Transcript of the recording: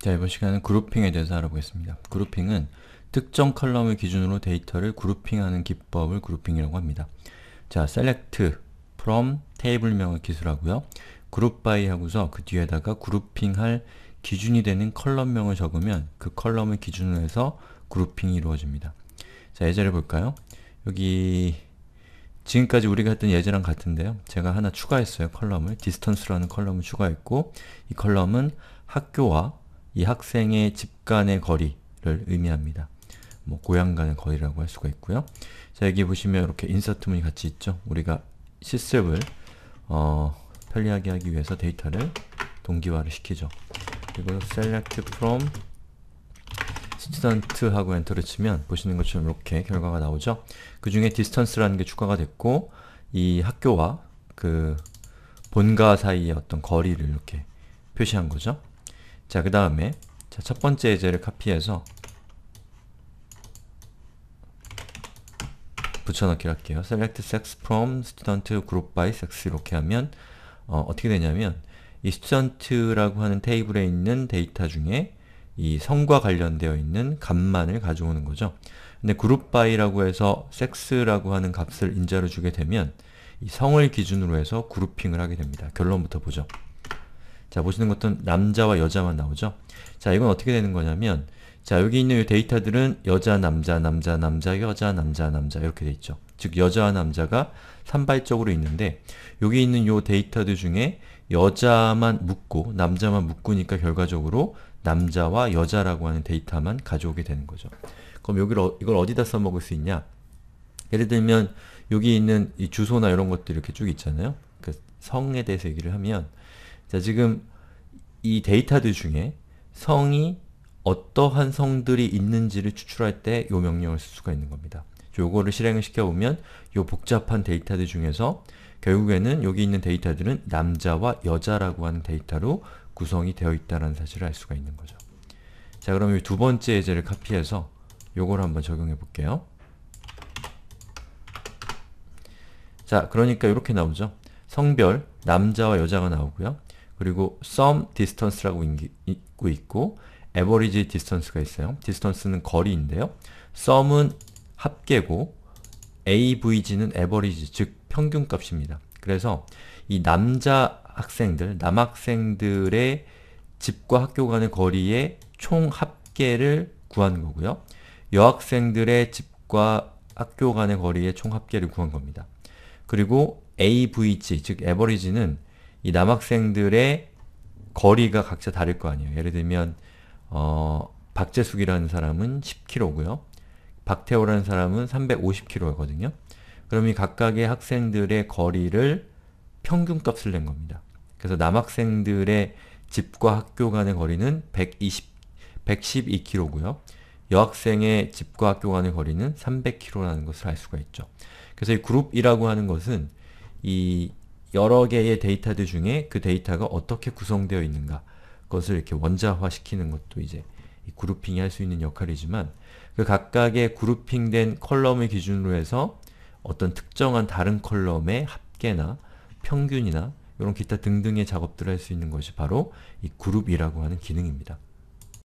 자, 이번 시간은 그룹핑에 대해서 알아보겠습니다. 그룹핑은 특정 컬럼을 기준으로 데이터를 그룹핑하는 기법을 그룹핑이라고 합니다. 자, select from 테이블명을 기술하고요. 그룹 by 하고서 그 뒤에다가 그룹핑할 기준이 되는 컬럼명을 적으면 그 컬럼을 기준으로 해서 그룹핑이 이루어집니다. 자, 예제를 볼까요? 여기 지금까지 우리가 했던 예제랑 같은데요. 제가 하나 추가했어요. 컬럼을. distance라는 컬럼을 추가했고 이 컬럼은 학교와 이 학생의 집 간의 거리를 의미합니다. 뭐 고향 간의 거리라고 할 수가 있고요. 자 여기 보시면 이렇게 인서트문이 같이 있죠. 우리가 시스을 어, 편리하게 하기 위해서 데이터를 동기화를 시키죠. 그리고 select from student 하고 엔터를 치면 보시는 것처럼 이렇게 결과가 나오죠. 그 중에 distance라는 게 추가가 됐고 이 학교와 그 본가 사이의 어떤 거리를 이렇게 표시한 거죠. 자, 그 다음에 첫 번째 예제를 카피해서 붙여넣기 할게요. select sex from student group by sex 이렇게 하면 어, 떻게 되냐면 이 student라고 하는 테이블에 있는 데이터 중에 이 성과 관련되어 있는 값만을 가져오는 거죠. 근데 group by라고 해서 sex라고 하는 값을 인자로 주게 되면 이 성을 기준으로 해서 그룹핑을 하게 됩니다. 결론부터 보죠. 자, 보시는 것처럼 남자와 여자만 나오죠? 자, 이건 어떻게 되는 거냐면 자, 여기 있는 데이터들은 여자, 남자, 남자, 남자, 여자, 남자, 남자 이렇게 돼 있죠. 즉, 여자와 남자가 산발적으로 있는데 여기 있는 요 데이터들 중에 여자만 묶고 남자만 묶으니까 결과적으로 남자와 여자라고 하는 데이터만 가져오게 되는 거죠. 그럼 여기를 어, 이걸 어디다 써먹을 수 있냐? 예를 들면 여기 있는 이 주소나 이런 것들 이렇게 쭉 있잖아요. 그 성에 대해서 얘기를 하면 자, 지금 이 데이터들 중에 성이 어떠한 성들이 있는지를 추출할 때요 명령을 쓸 수가 있는 겁니다. 요거를 실행을 시켜보면 요 복잡한 데이터들 중에서 결국에는 여기 있는 데이터들은 남자와 여자라고 하는 데이터로 구성이 되어 있다는 사실을 알 수가 있는 거죠. 자 그럼 이 두 번째 예제를 카피해서 요걸 한번 적용해 볼게요. 자 그러니까 이렇게 나오죠. 성별, 남자와 여자가 나오고요. 그리고 sum distance라고 있고 있고 average distance가 있어요. distance는 거리인데요. sum은 합계고 avg는 average 즉 평균값입니다. 그래서 이 남자 학생들, 남학생들의 집과 학교 간의 거리의 총 합계를 구하는 거고요. 여학생들의 집과 학교 간의 거리의 총 합계를 구한 겁니다. 그리고 AVG, 즉 average는 이 남학생들의 거리가 각자 다를 거 아니에요. 예를 들면 어, 박재숙이라는 사람은 10km고요. 박태호라는 사람은 350km거든요. 그럼 이 각각의 학생들의 거리를 평균값을 낸 겁니다. 그래서 남학생들의 집과 학교 간의 거리는 120, 112km고요. 여학생의 집과 학교 간의 거리는 300km라는 것을 알 수가 있죠. 그래서 이 그룹이라고 하는 것은 이 여러 개의 데이터들 중에 그 데이터가 어떻게 구성되어 있는가 그것을 이렇게 원자화시키는 것도 이제 그룹핑이 할 수 있는 역할이지만 그 각각의 그룹핑된 컬럼을 기준으로 해서 어떤 특정한 다른 컬럼의 합계나 평균이나 이런 기타 등등의 작업들을 할 수 있는 것이 바로 이 그룹이라고 하는 기능입니다.